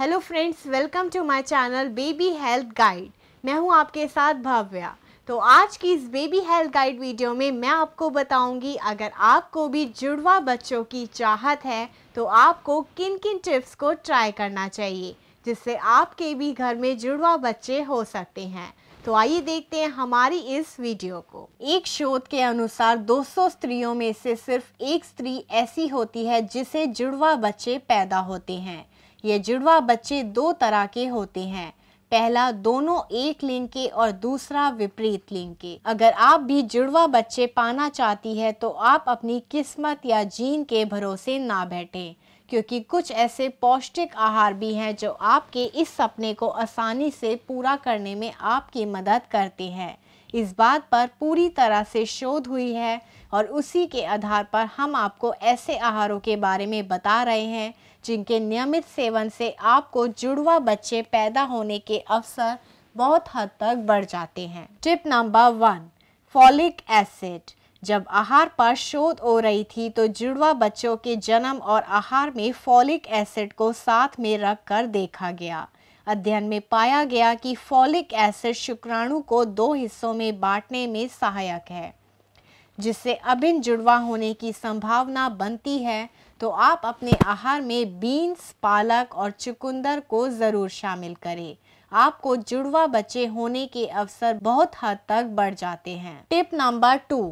hello friends welcome to my channel baby health guide मैं हूं आपके साथ भव्या तो आज की इस बेबी हेल्थ गाइड वीडियो में मैं आपको बताऊंगी अगर आपको भी जुड़वा बच्चों की चाहत है तो आपको किन किन टिप्स को ट्राई करना चाहिए जिससे आपके भी घर में जुड़वा बच्चे हो सकते हैं तो आइए देखते हैं हमारी इस वीडियो को एक शोध के अनुसार 200 स्त्रियों में से सिर्फ एक स्त्री ऐसी होती है जिसे जुड़वा बच्चे पैदा होते हैं ये जुड़वा बच्चे दो तरह के होते हैं पहला दोनों एक लिंग के और दूसरा विपरीत लिंग के अगर आप भी जुड़वा बच्चे पाना चाहती है तो आप अपनी किस्मत या जीन के भरोसे ना बैठें क्योंकि कुछ ऐसे पौष्टिक आहार भी हैं जो आपके इस सपने को आसानी से पूरा करने में आपकी मदद करते हैं इस बात पर पूरी तरह से शोध हुई है और उसी के आधार पर हम आपको ऐसे आहारों के बारे में बता रहे हैं जिनके नियमित सेवन से आपको जुड़वा बच्चे पैदा होने के अवसर बहुत हद तक बढ़ जाते हैं tip number one folic acid जब आहार पर शोध हो रही थी तो जुड़वा बच्चों के जन्म और आहार में फॉलिक एसिड को साथ में रख कर देखा गया अध्ययन में पाया गया कि फॉलिक एसिड शुक्राणु को दो हिस्सों में बांटने में सहायक है जिससे अभिन जुड़वा होने की संभावना बनती है तो आप अपने आहार में बीन्स पालक और चुकंदर को ज़रूर शामिल करें आपको जुड़वा बच्चे होने के अवसर बहुत हद तक बढ़ जाते हैं टिप नंबर टू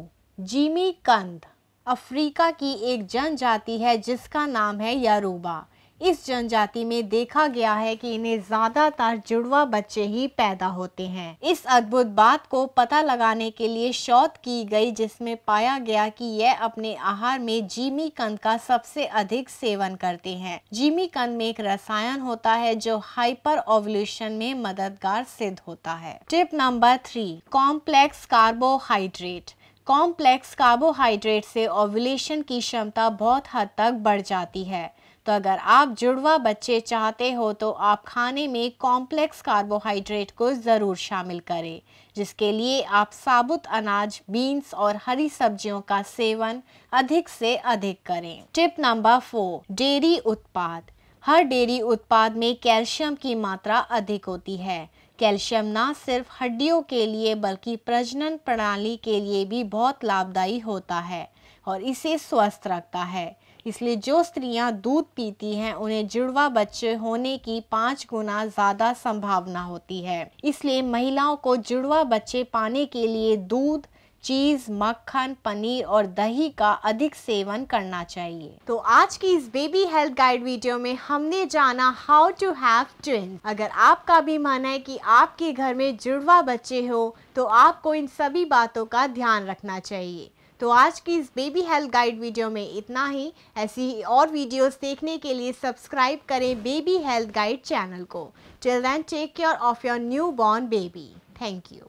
जीमी कंद अफ्रीका की एक जनजाति है जिसका नाम है यारूबा इस जनजाति में देखा गया है कि इन्हें ज्यादातर जुड़वा बच्चे ही पैदा होते हैं इस अद्भुत बात को पता लगाने के लिए शोध की गई जिसमें पाया गया कि यह अपने आहार में जीमी कंद का सबसे अधिक सेवन करते हैं जीमी कंद में एक रसायन होता है जो हाइपर ओवल्यूशन में मददगार सिद्ध होता है tip number three complex carbohydrate complex carbohydrate से ओवुलेशन की क्षमता बहुत हद तक बढ़ जाती है तो अगर आप जुड़वा बच्चे चाहते हो तो आप खाने में कॉम्प्लेक्स कार्बोहाइड्रेट को ज़रूर शामिल करें जिसके लिए आप साबुत अनाज बीन्स और हरी सब्जियों का सेवन अधिक से अधिक करें टिप नंबर फोर डेयरी उत्पाद हर डेयरी उत्पाद में कैल्शियम की मात्रा अधिक होती है कैल्शियम ना सिर्फ हड्डियों के लिए बल्कि प्रजनन प्रणाली के लिए भी बहुत लाभदायी होता है और इसे स्वस्थ रखता है इसलिए जो स्त्रियां दूध पीती हैं उन्हें जुड़वा बच्चे होने की पाँच गुना ज़्यादा संभावना होती है इसलिए महिलाओं को जुड़वा बच्चे पाने के लिए दूध चीज मक्खन पनीर और दही का अधिक सेवन करना चाहिए तो आज की इस बेबी हेल्थ गाइड वीडियो में हमने जाना हाउ टू हैव ट्विन अगर आपका भी मन है कि आपके घर में जुड़वा बच्चे हो तो आपको इन सभी बातों का ध्यान रखना चाहिए तो आज की इस बेबी हेल्थ गाइड वीडियो में इतना ही ऐसी ही और वीडियोस देखने के लिए सब्सक्राइब करें बेबी हेल्थ गाइड चैनल को till then take care of your new born baby thank you